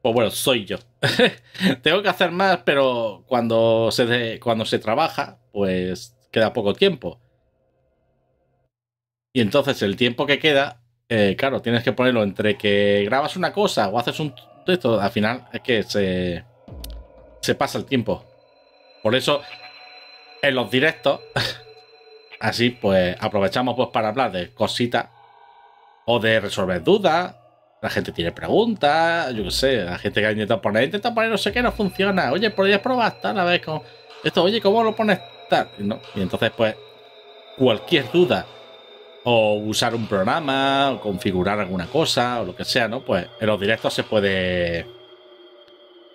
pues bueno, soy yo. Tengo que hacer más, pero cuando se, cuando se trabaja, pues queda poco tiempo. Y entonces el tiempo que queda, eh, claro, tienes que ponerlo entre que grabas una cosa o haces un texto, al final es que se, se pasa el tiempo. Por eso, en los directos, así pues aprovechamos pues para hablar de cositas o de resolver dudas la gente tiene preguntas, yo qué sé, la gente que ha intentado poner, intenta poner no sé qué, no funciona. Oye, podrías probar tal, a ver con esto, oye, ¿cómo lo pones tal? Y, y entonces, pues, cualquier duda, o usar un programa, o configurar alguna cosa, o lo que sea, ¿no? Pues en los directos se puede.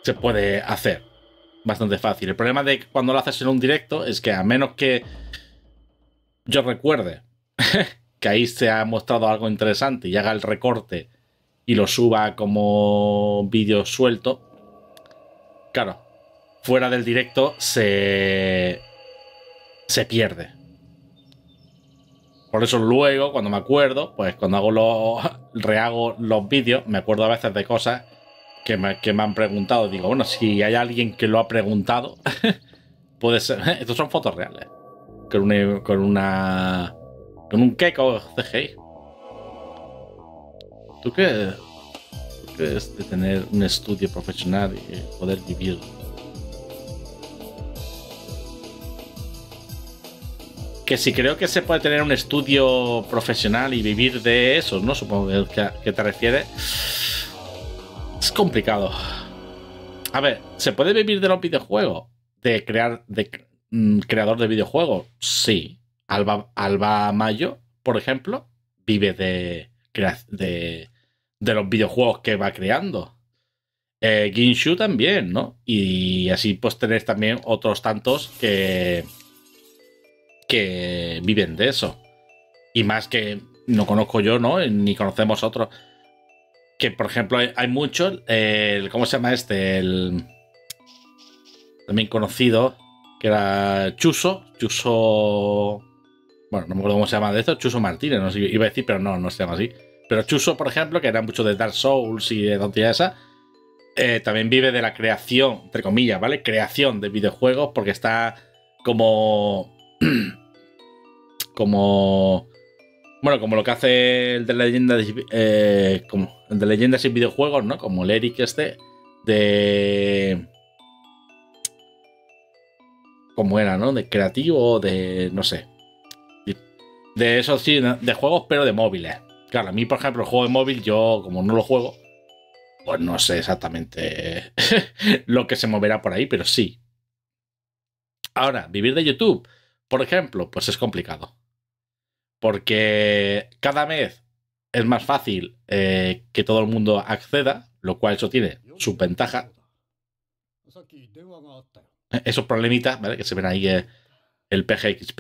Se puede hacer. Bastante fácil. El problema de cuando lo haces en un directo es que a menos que yo recuerde que ahí se ha mostrado algo interesante y haga el recorte y lo suba como vídeo suelto, claro, fuera del directo se, se pierde. Por eso luego, cuando me acuerdo, pues cuando hago los, rehago los vídeos, me acuerdo a veces de cosas que me, que me han preguntado. Digo, bueno, si hay alguien que lo ha preguntado, puede ser... Estos son fotos reales. Con una... Con, una, con un Keiko CGI. ¿Tú qué, crees de tener un estudio profesional y poder vivir? Que si creo que se puede tener un estudio profesional y vivir de eso, ¿no? Supongo que, te refieres. Es complicado. A ver, ¿se puede vivir de los videojuegos? De crear, de mm, creador de videojuegos, sí. Alba, Alba Mayo, por ejemplo, vive de, de, los videojuegos que va creando. Eh, Ginshu también, ¿no? Y así pues tenés también otros tantos que, que viven de eso. Y más que no conozco yo, ¿no? Ni conocemos otros. Que por ejemplo hay, muchos, ¿cómo se llama este? El también conocido, que era Chuso, Chuso... Bueno, no me acuerdo cómo se llama de eso, Chuso Martínez, no sé, iba a decir, pero no, no se llama así pero Chuso, por ejemplo, que era mucho de Dark Souls y de tontería esa, eh, también vive de la creación, entre comillas, ¿vale? Creación de videojuegos porque está como... como... Bueno, como lo que hace el de leyendas, de eh, leyendas y videojuegos, ¿no? Como el Eric este de... Como era, ¿no? De creativo, de... no sé. De, de esos sí, de juegos, pero de móviles. Claro, a mí, por ejemplo, el juego de móvil, yo como no lo juego, pues no sé exactamente lo que se moverá por ahí, pero sí. Ahora, vivir de YouTube, por ejemplo, pues es complicado. Porque cada vez es más fácil eh, que todo el mundo acceda, lo cual eso tiene su ventaja. Esos problemitas, ¿vale? Que se ven ahí eh, el PGXP,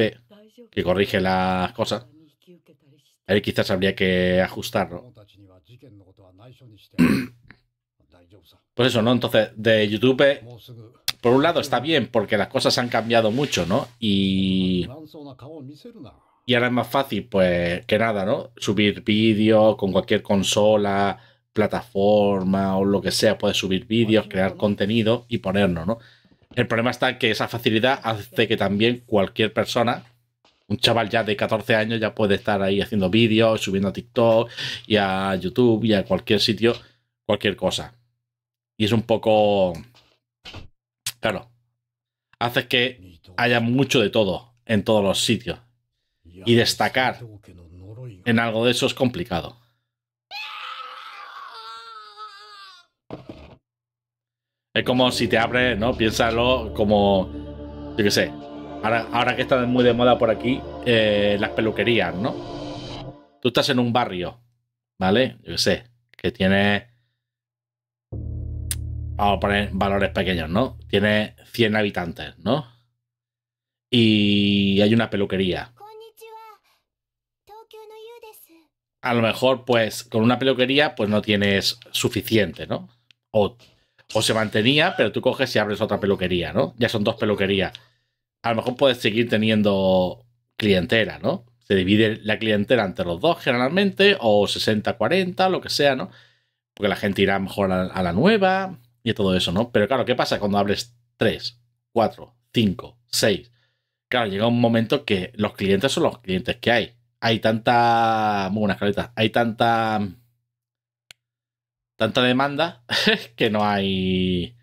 que corrige las cosas. Ahí quizás habría que ajustarlo. Pues eso, ¿no? Entonces, de YouTube, por un lado está bien, porque las cosas han cambiado mucho, ¿no? Y, y ahora es más fácil, pues, que nada, ¿no? Subir vídeos con cualquier consola, plataforma o lo que sea, puedes subir vídeos, crear contenido y ponernos, ¿no? El problema está que esa facilidad hace que también cualquier persona un chaval ya de 14 años ya puede estar ahí haciendo vídeos, subiendo a TikTok y a YouTube y a cualquier sitio, cualquier cosa. Y es un poco... Claro, hace que haya mucho de todo en todos los sitios. Y destacar en algo de eso es complicado. Es como si te abre, ¿no? Piénsalo como, yo qué sé, Ahora, que están muy de moda por aquí, eh, las peluquerías, ¿no? Tú estás en un barrio, ¿vale? Yo sé, que tiene. Vamos a poner valores pequeños, ¿no? Tiene 100 habitantes, ¿no? Y hay una peluquería. A lo mejor, pues, con una peluquería, pues no tienes suficiente, ¿no? O, o se mantenía, pero tú coges y abres otra peluquería, ¿no? Ya son dos peluquerías a lo mejor puedes seguir teniendo clientela, ¿no? Se divide la clientela entre los dos generalmente, o 60-40, lo que sea, ¿no? Porque la gente irá mejor a, la nueva y todo eso, ¿no? Pero claro, ¿qué pasa cuando hables 3, 4, 5, 6? Claro, llega un momento que los clientes son los clientes que hay. Hay tanta. Muy buenas claritas. Hay tanta. Tanta demanda que no hay.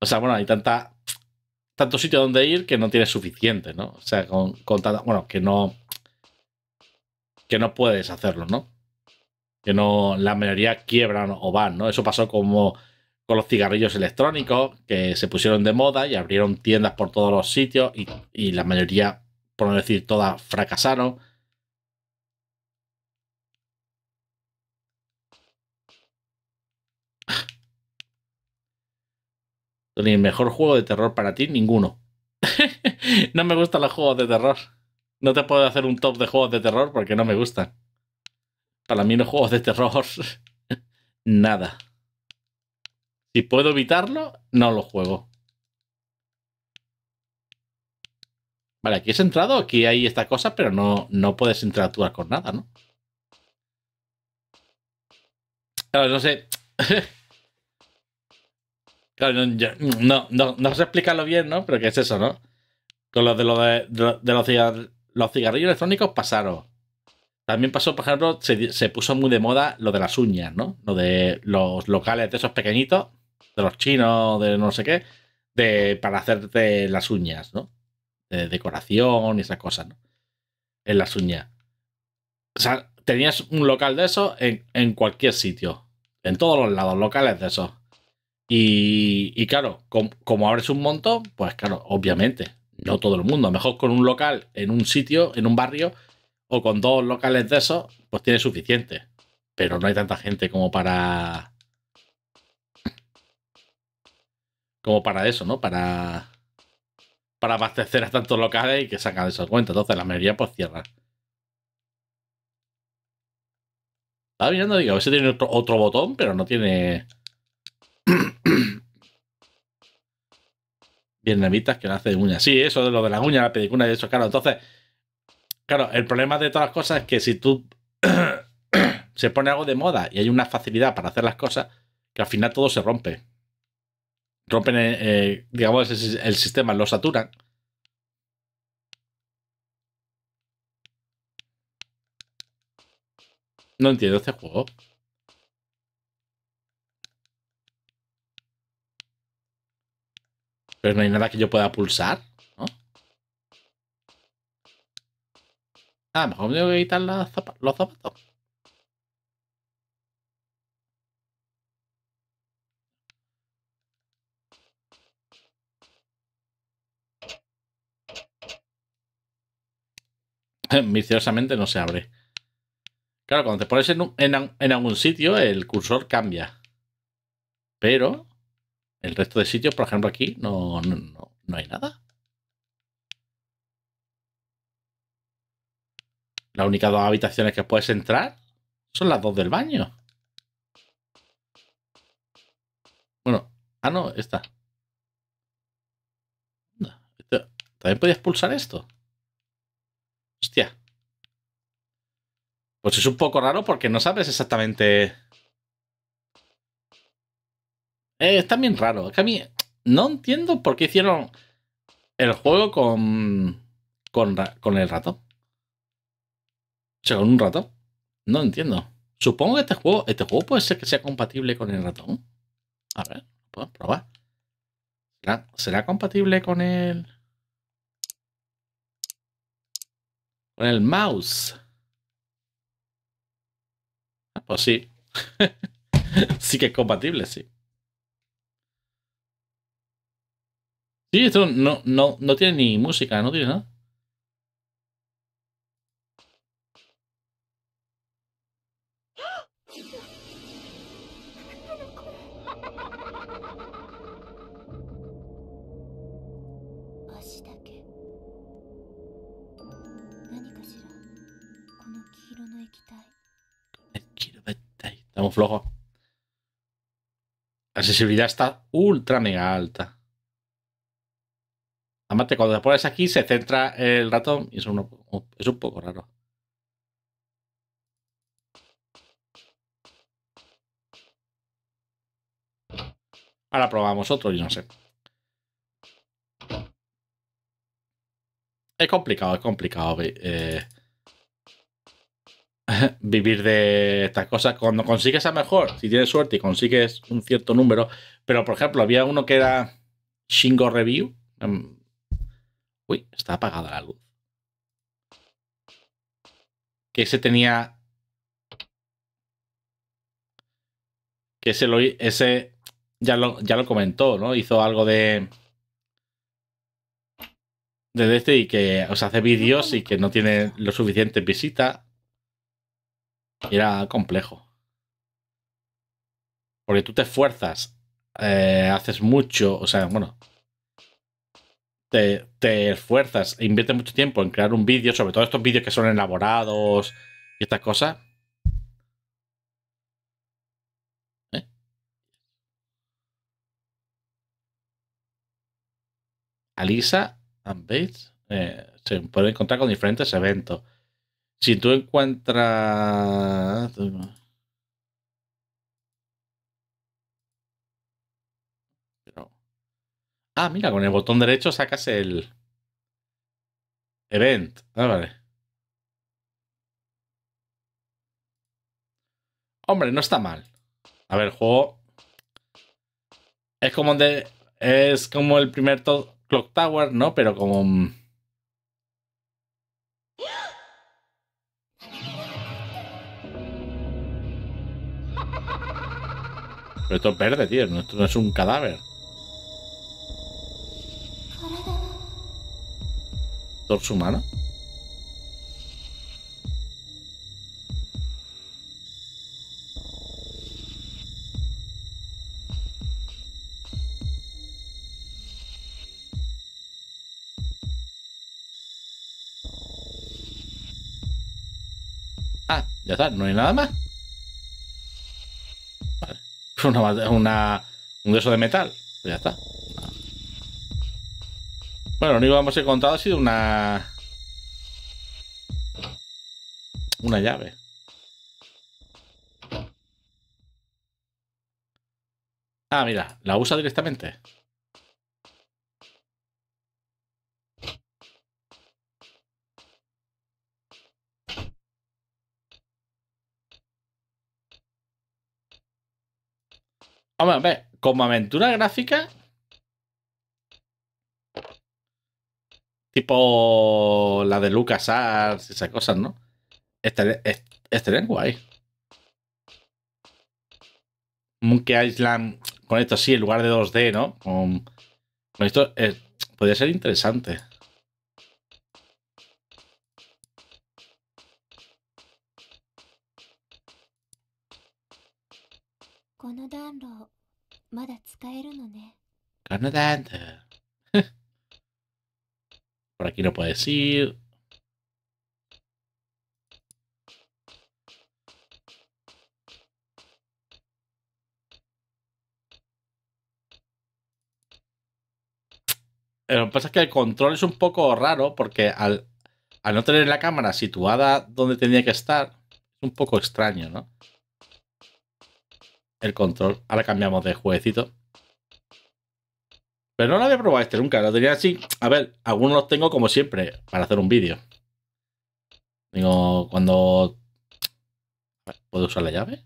O sea, bueno, hay tanta tanto sitio donde ir que no tienes suficiente, ¿no? O sea, con, con tanta, bueno, que no, que no puedes hacerlo, ¿no? Que no, la mayoría quiebran o van, ¿no? Eso pasó como con los cigarrillos electrónicos que se pusieron de moda y abrieron tiendas por todos los sitios y, y la mayoría, por no decir todas, fracasaron. Ni el mejor juego de terror para ti, ninguno. no me gustan los juegos de terror. No te puedo hacer un top de juegos de terror porque no me gustan. Para mí los juegos de terror, nada. Si puedo evitarlo, no lo juego. Vale, aquí he entrado, aquí hay esta cosa, pero no, no puedes interactuar con nada, ¿no? ver, no sé. no, sé explicarlo bien, ¿no? Pero que es eso, ¿no? Con lo de, los, cigarrillos electrónicos pasaron. También pasó, por ejemplo, se, se, puso muy de moda lo de las uñas, ¿no? Lo de los locales de esos pequeñitos, de los chinos, de no sé qué, de, para hacerte las uñas, ¿no? De decoración y esas cosas, ¿no? En las uñas. O sea, tenías un local de eso en, en cualquier sitio. En todos los lados, locales de esos y, claro, como abres un montón, pues claro, obviamente, no todo el mundo. A lo Mejor con un local en un sitio, en un barrio, o con dos locales de esos, pues tiene suficiente. Pero no hay tanta gente como para. Como para eso, ¿no? Para. Para abastecer a tantos locales y que sacan de esas cuentas. Entonces la mayoría pues cierra. Estaba mirando, digo, a ver si tiene otro botón, pero no tiene. Vietnamitas que lo hace de uñas. Sí, eso de lo de la uña, la pedicuna y eso, claro. Entonces, claro, el problema de todas las cosas es que si tú se pone algo de moda y hay una facilidad para hacer las cosas, que al final todo se rompe. Rompen, eh, eh, digamos, el sistema, lo saturan. No entiendo este juego. Pero no hay nada que yo pueda pulsar, ¿no? Ah, mejor me tengo que quitar los zapatos. Misteriosamente no se abre. Claro, cuando te pones en algún sitio, el cursor cambia. Pero el resto de sitios, por ejemplo, aquí no, no, hay nada. Las únicas dos habitaciones que puedes entrar son las dos del baño. Bueno, ah, no, esta. ¿También podías pulsar esto? Hostia. Pues es un poco raro porque no sabes exactamente... Eh, está bien raro. Es que a mí no entiendo por qué hicieron el juego con, con, el ratón. O sea, con un ratón. No entiendo. Supongo que este juego, este juego puede ser que sea compatible con el ratón. A ver, puedo probar. ¿Será, compatible con el. con el mouse? Ah, pues sí. sí que es compatible, sí. Sí, esto no, no, no tiene ni música, no tiene nada. Estamos flojos. La sensibilidad está ultra mega alta. Además, cuando te pones aquí se centra el ratón y es, es un poco raro. Ahora probamos otro y no sé. Es complicado, es complicado eh, vivir de estas cosas. Cuando consigues a mejor, si tienes suerte y consigues un cierto número. Pero, por ejemplo, había uno que era Shingo Review. Em, Uy, está apagada la luz. Que ese tenía... Que ese, lo... ese ya, lo, ya lo comentó, ¿no? Hizo algo de... De este y que os hace vídeos y que no tiene lo suficiente visita. Era complejo. Porque tú te esfuerzas, eh, haces mucho, o sea, bueno, te, esfuerzas e inviertes mucho tiempo en crear un vídeo, sobre todo estos vídeos que son elaborados y estas cosas. ¿eh? Alisa and eh, se puede encontrar con diferentes eventos. Si tú encuentras... Ah, mira, con el botón derecho sacas el event. Ah, vale. Hombre, no está mal. A ver, juego es como de es como el primer Clock Tower, ¿no? Pero como mm, Pero esto es verde, tío. Esto no es un cadáver. ¿Torso humano? Ah, ya está, no hay nada más. Vale. Una, una, un hueso de metal. Pues ya está. Bueno, lo único que hemos encontrado ha sido una... Una llave. Ah, mira, la usa directamente. Hombre, ver, como aventura gráfica tipo la de Lucas esas cosas, ¿no? Esta este, este, este guay. Monkey Island, con esto sí, en lugar de 2D, ¿no? Con, esto eh, podría ser interesante. Por aquí no puedes ir. Lo que pasa es que el control es un poco raro porque al, no tener la cámara situada donde tenía que estar, es un poco extraño, ¿no? El control. Ahora cambiamos de jueguecito. Pero no lo había probado este nunca, lo tenía así. A ver, algunos los tengo como siempre, para hacer un vídeo. Digo, cuando... ¿Puedo usar la llave?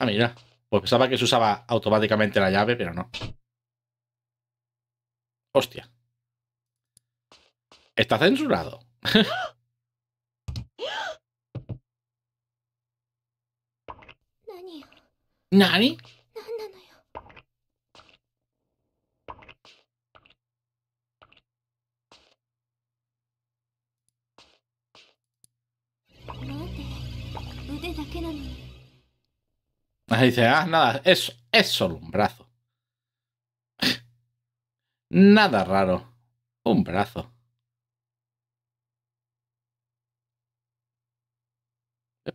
Ah, mira. Pues pensaba que se usaba automáticamente la llave, pero no. Hostia. Está censurado. Nadie Ahí dice, ah, nada, es, es solo un brazo. nada raro. Un brazo.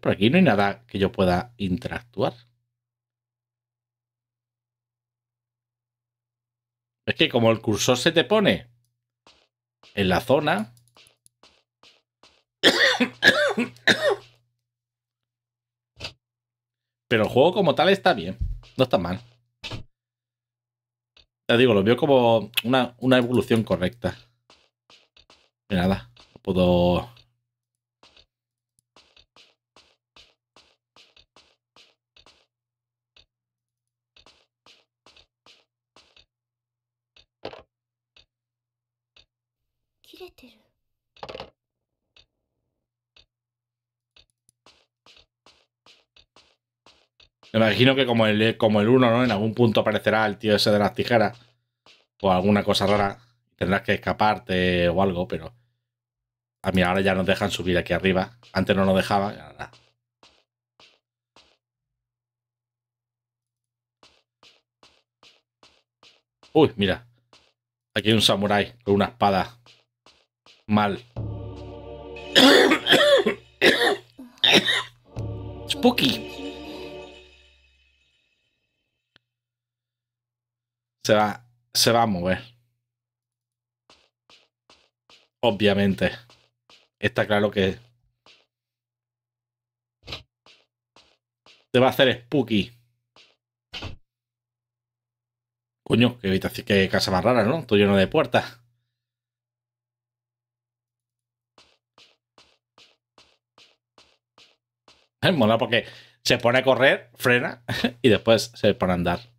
Por aquí no hay nada que yo pueda interactuar. Es que como el cursor se te pone en la zona... Pero el juego como tal está bien. No está mal. Ya digo, lo veo como una, una evolución correcta. y nada, puedo Me imagino que como el, como el uno ¿no? En algún punto aparecerá el tío ese de las tijeras. O alguna cosa rara. Tendrás que escaparte o algo, pero. A mí ahora ya nos dejan subir aquí arriba. Antes no nos dejaban. Uy, mira. Aquí hay un samurái con una espada. Mal. Spooky. se va, se va a mover. Obviamente. Está claro que se va a hacer spooky. Coño, que evita que casa más rara, ¿no? Todo lleno de puertas. Es eh, mola porque se pone a correr, frena y después se pone a andar.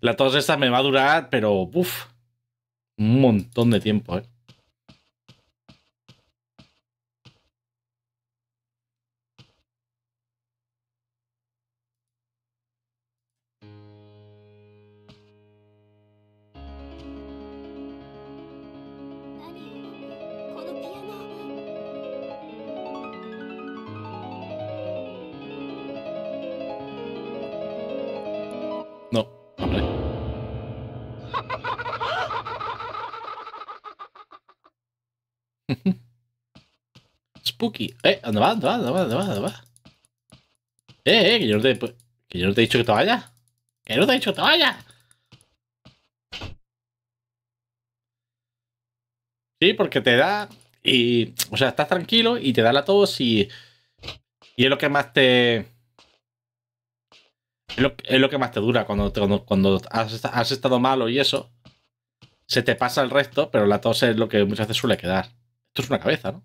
la tos esta me va a durar, pero uff, un montón de tiempo, ¿eh? Eh, ¿dónde va? ¿Dónde va? ¿Dónde va? ¿Dónde va? Eh, eh, que yo no te, he dicho que te vaya? Que no te he dicho que te vaya. Sí, porque te da. Y, o sea, estás tranquilo y te da la tos y. Y es lo que más te. Es lo, que más te dura cuando, cuando, has, has, estado malo y eso. Se te pasa el resto, pero la tos es lo que muchas veces suele quedar. Esto es una cabeza, ¿no?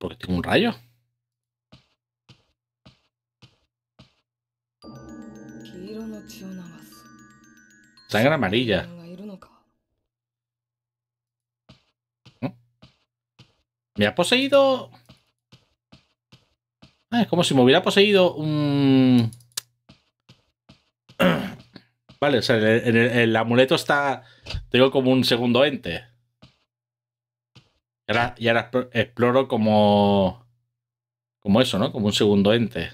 Porque tengo un rayo. Sangre amarilla. ¿Me ha poseído? Ah, es como si me hubiera poseído un... Vale, o sea, el amuleto está... Tengo como un segundo ente. Y ahora, exploro como. Como eso, ¿no? Como un segundo ente.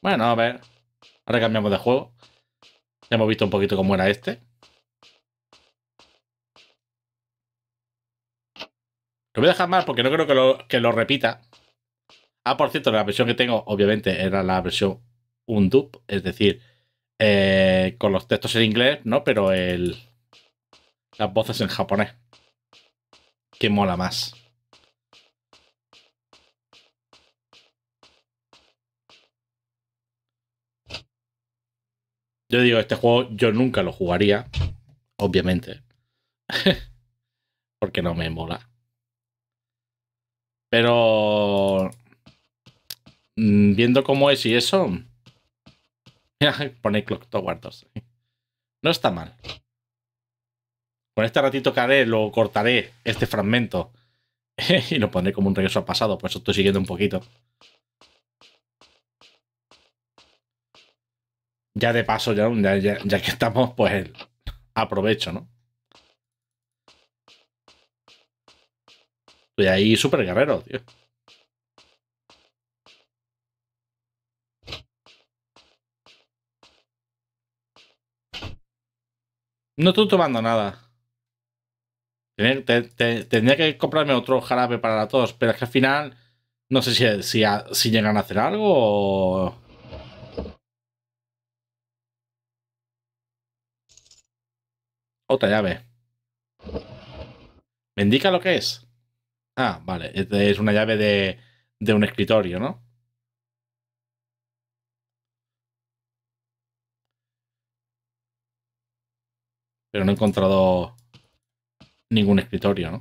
Bueno, a ver. Ahora cambiamos de juego. Ya hemos visto un poquito cómo era este. Lo voy a dejar más porque no creo que lo, que lo repita. Ah, por cierto, la versión que tengo, obviamente, era la versión un dup es decir, eh, con los textos en inglés, ¿no? Pero el, las voces en japonés. Que mola más. Yo digo, este juego yo nunca lo jugaría, obviamente. Porque no me mola. Pero mm, viendo cómo es y eso, Pone Clock Tower 2. No está mal. Con este ratito que haré, lo cortaré este fragmento y lo pondré como un regreso al pasado. Por eso estoy siguiendo un poquito. Ya de paso, ya, ya que estamos, pues aprovecho, ¿no? Estoy ahí súper guerrero, tío. No estoy tomando nada. Tendría, que comprarme otro jarabe para la tos, pero es que al final no sé si, si, llegan a hacer algo o... Otra llave. ¿Me indica lo que es? Ah, vale. Es una llave de, de un escritorio, ¿no? Pero no he encontrado ningún escritorio, ¿no?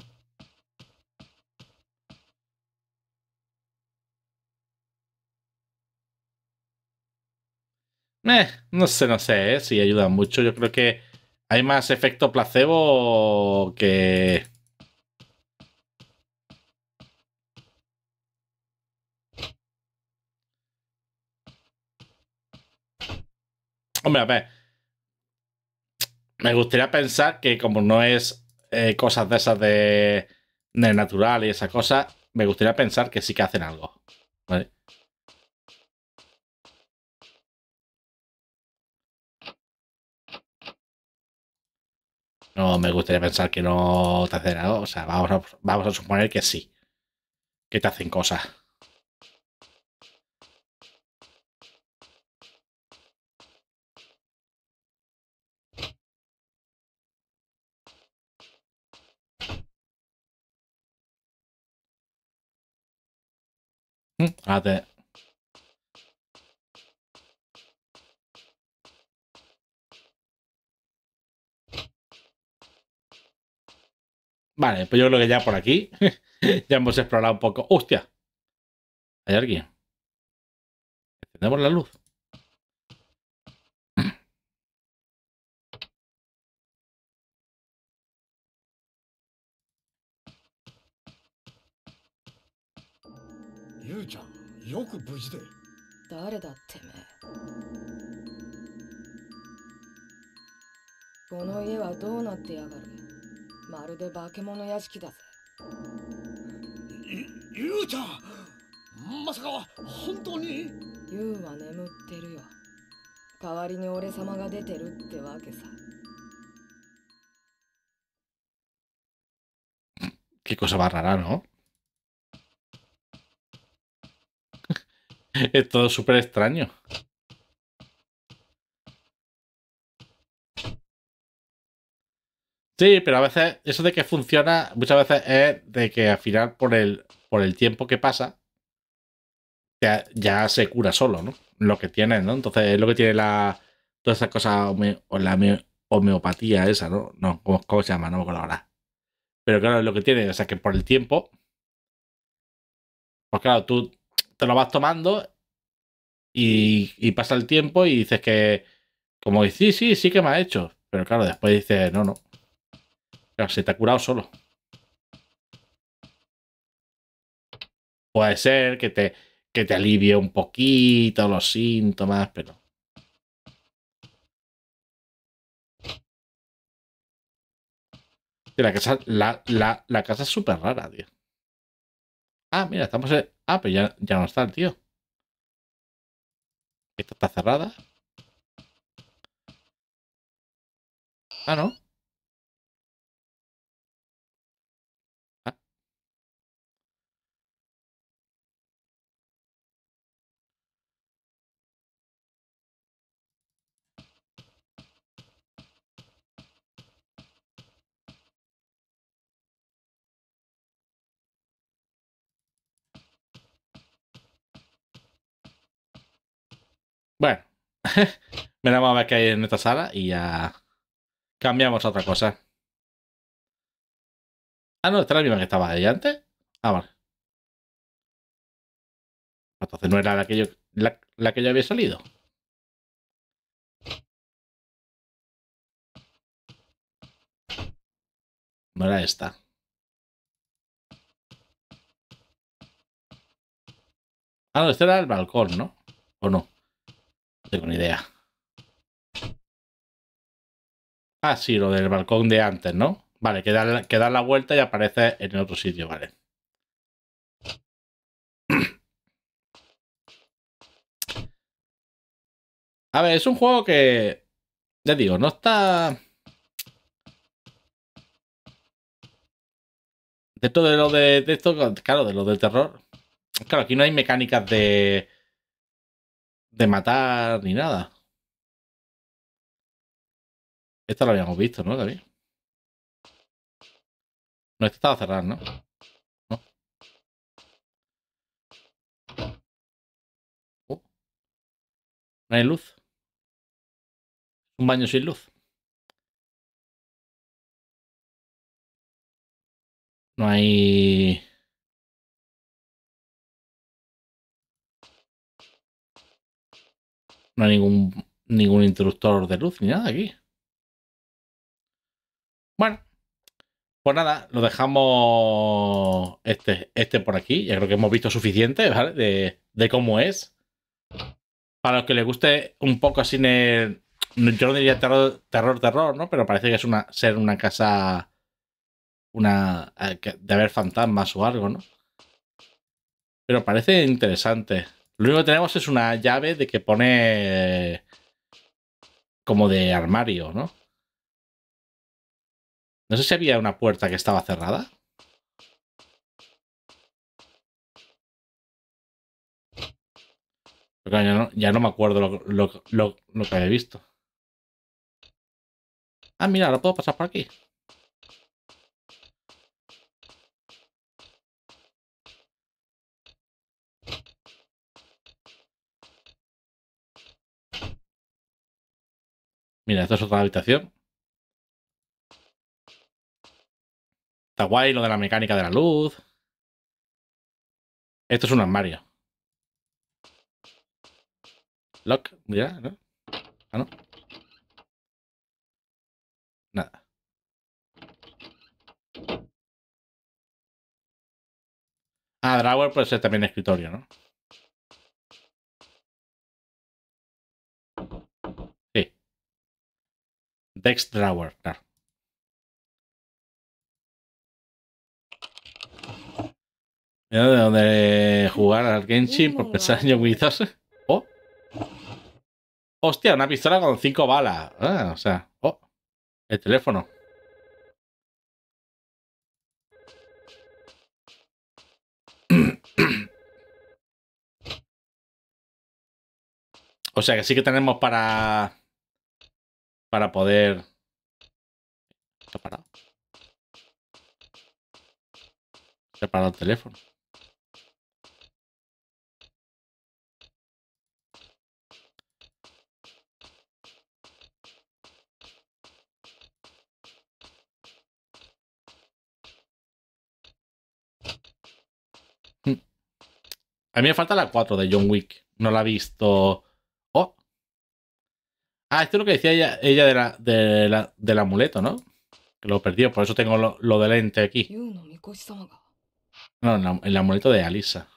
Eh, no sé, no sé, ¿eh? si ayuda mucho. Yo creo que hay más efecto placebo que... Hombre, a ver, me gustaría pensar que como no es eh, cosas de esas de, natural y esas cosas, me gustaría pensar que sí que hacen algo. No me gustaría pensar que no te hacen algo. O sea, vamos a suponer que sí. Que te hacen cosas. Mm, vale, pues yo creo que ya por aquí ya hemos explorado un poco. ¡Hostia! ¿Hay alguien? tenemos la luz. よく無事で誰だってめこの家はどうなってやがるまるで化け物屋敷だぜゆゆうちゃんまさか本当にゆうは眠ってるよ代わりに俺様が出てるってわけさ Qué cosa m es todo súper extraño. Sí, pero a veces eso de que funciona, muchas veces es de que al final por el, por el tiempo que pasa, ya, ya se cura solo, ¿no? Lo que tiene ¿no? Entonces es lo que tiene la, todas esas cosas, o la homeopatía esa, ¿no? No, no cómo se llama? No me acuerdo ahora. Pero claro, es lo que tiene, o sea que por el tiempo, pues claro, tú lo vas tomando y, pasa el tiempo y dices que, como sí, sí, sí que me ha hecho. Pero claro, después dices, no, no. se te ha curado solo. Puede ser que te, que te alivie un poquito los síntomas, pero... La casa, la, la casa es súper rara, tío. Ah, mira, estamos en, Ah, pero ya, ya no está el tío. Esta está cerrada. Ah, no. Bueno, vamos a ver qué hay en esta sala y ya cambiamos a otra cosa. Ah, no, esta es la misma que estaba ahí antes. Ah, vale. Entonces no era la que yo, la, la que yo había salido. No era esta. Ah, no, este era el balcón, ¿no? ¿O no? tengo ni idea. Ah, sí, lo del balcón de antes, ¿no? Vale, que da que la vuelta y aparece en otro sitio, vale. A ver, es un juego que, ya digo, no está... Dentro de lo de, de esto, claro, de lo del terror. Claro, aquí no hay mecánicas de de matar ni nada. Esta lo habíamos visto, ¿no, David? No, esta estaba cerrada, ¿no? No oh. hay luz. Un baño sin luz. No hay... No hay ningún, ningún interruptor de luz ni nada aquí. Bueno, pues nada, lo dejamos este, este por aquí. Ya creo que hemos visto suficiente, ¿vale? De, cómo es. Para los que les guste un poco así Yo no diría terror, terror, terror, ¿no? Pero parece que es una ser una casa. Una. Eh, de haber fantasmas o algo, ¿no? Pero parece interesante. Lo único que tenemos es una llave de que pone como de armario, ¿no? No sé si había una puerta que estaba cerrada. ya, no, ya no me acuerdo lo, lo que había visto. Ah, mira, ahora puedo pasar por aquí. Mira, esta es otra habitación. Está guay lo de la mecánica de la luz. Esto es un armario. Lock, ¿ya? ¿no? Ah, no. Nada. Ah, Drawer puede ser también escritorio, ¿no? Dex Drawer. Claro. de dónde jugar al Genshin por pues pensar en utilizarse. Oh. Hostia, una pistola con cinco balas. Ah, o sea, oh. El teléfono. O sea que sí que tenemos para para poder... separar el teléfono? Mm. A mí me falta la 4 de John Wick. No la he visto Ah, esto es lo que decía ella, de la, la, del amuleto, ¿no? Que lo perdió, por eso tengo lo, lo del aquí. No, el amuleto de Alisa.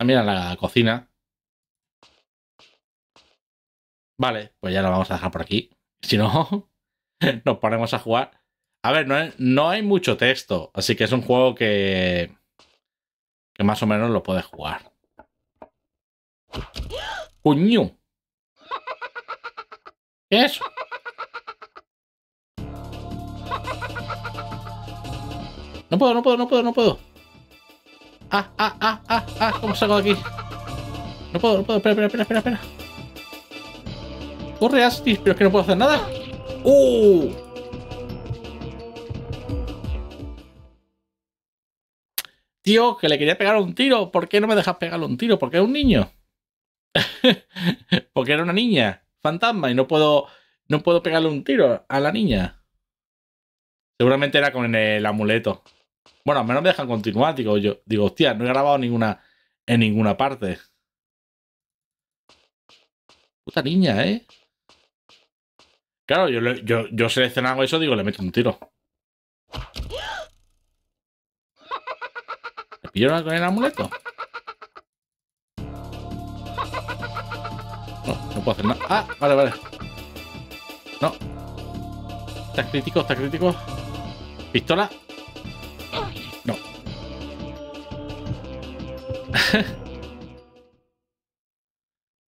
También a la cocina. Vale, pues ya lo vamos a dejar por aquí. Si no, nos ponemos a jugar. A ver, no, hay mucho texto, así que es un juego que, que más o menos lo puedes jugar. ¡Cuñu! ¿Qué No puedo, no puedo, no puedo, no puedo ah, ah, ah, ah, ah, ¿cómo salgo de aquí? No puedo, no puedo, espera, espera, espera, espera. Corre, Astis, pero es que no puedo hacer nada. ¡Uh! Tío, que le quería pegar un tiro. ¿Por qué no me dejas pegarle un tiro? Porque es un niño. Porque era una niña. Fantasma. Y no puedo. No puedo pegarle un tiro a la niña. Seguramente era con el amuleto. Bueno, al menos me dejan continuar. Digo, yo, digo, hostia, no he grabado ninguna en ninguna parte. Puta niña, ¿eh? Claro, yo, yo, yo seleccionado eso, digo, le meto un tiro. ¿Le pillaron con el amuleto? No, no puedo hacer nada. Ah, vale, vale. No. Está crítico, está crítico. Pistola.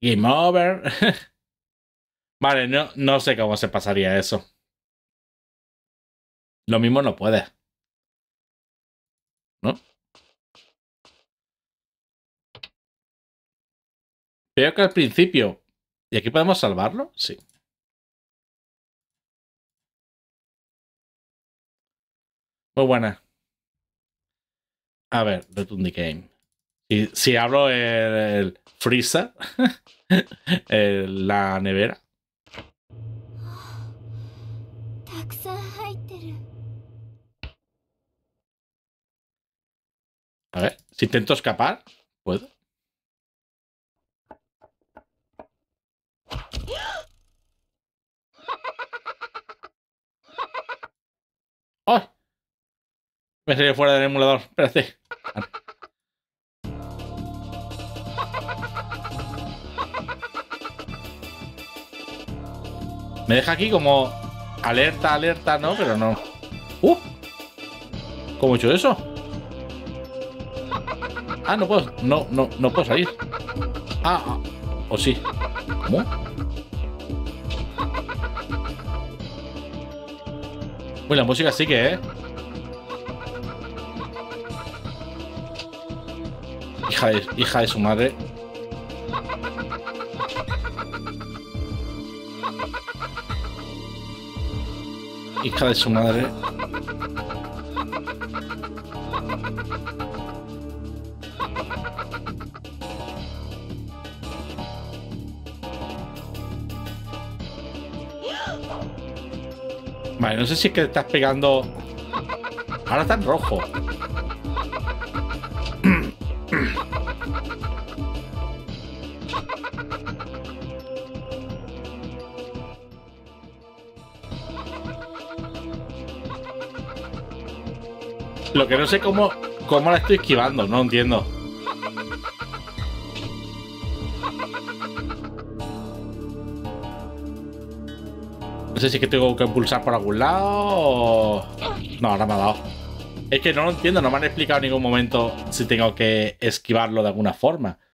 Game over. vale, no, no sé cómo se pasaría eso. Lo mismo no puede. ¿No? Veo que al principio... ¿Y aquí podemos salvarlo? Sí. Muy buena. A ver, Return the Game. Y si hablo, el freezer, la nevera. A ver, si intento escapar, puedo. Me salió fuera del emulador. Espérate. Me deja aquí como alerta, alerta, no, pero no. ¡Uh! ¿Cómo he hecho eso? Ah, no puedo. No, no, no puedo salir. Ah, ah. o sí. ¿Cómo? Uy, la música sí que, ¿eh? Hija hija de su madre. hija de su madre. Vale, no sé si es que te estás pegando... Ahora está rojo. que no sé cómo, cómo la estoy esquivando, no entiendo. No sé si es que tengo que pulsar por algún lado o... No, ahora me ha dado. Es que no lo entiendo, no me han explicado en ningún momento si tengo que esquivarlo de alguna forma.